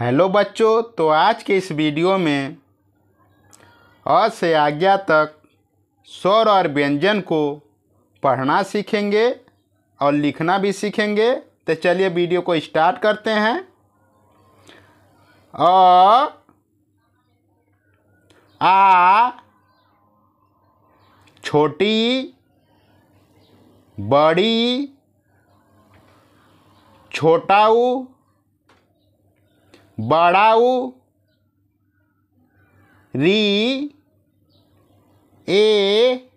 hello बच्चों तो आज के इस वीडियो में अ से आज्ञा तक स्वर और व्यंजन को पढ़ना सीखेंगे और लिखना भी सीखेंगे तो चलिए वीडियो को स्टार्ट करते हैं अ आ छोटी बड़ी छोटाऊ बड़ाउ री ए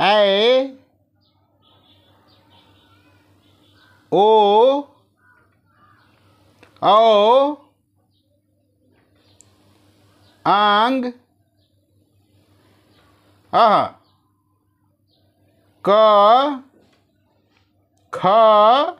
ए ओ औ आंग अह क ख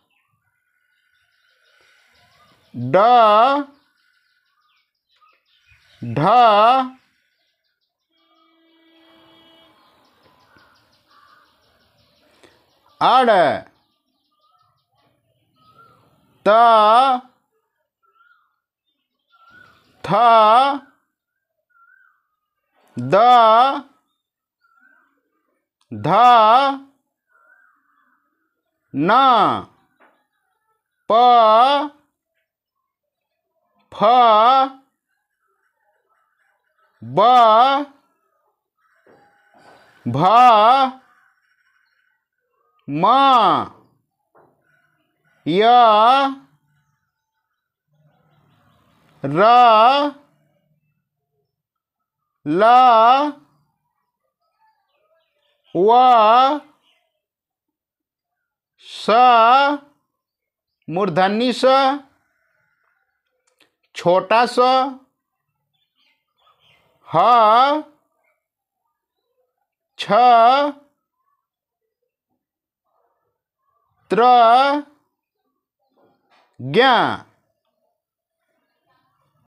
ड ढ त थ द ध न प फ ब भ म य र ल व स मूर्धन्य स छोटा स ह छ त्र ज्ञा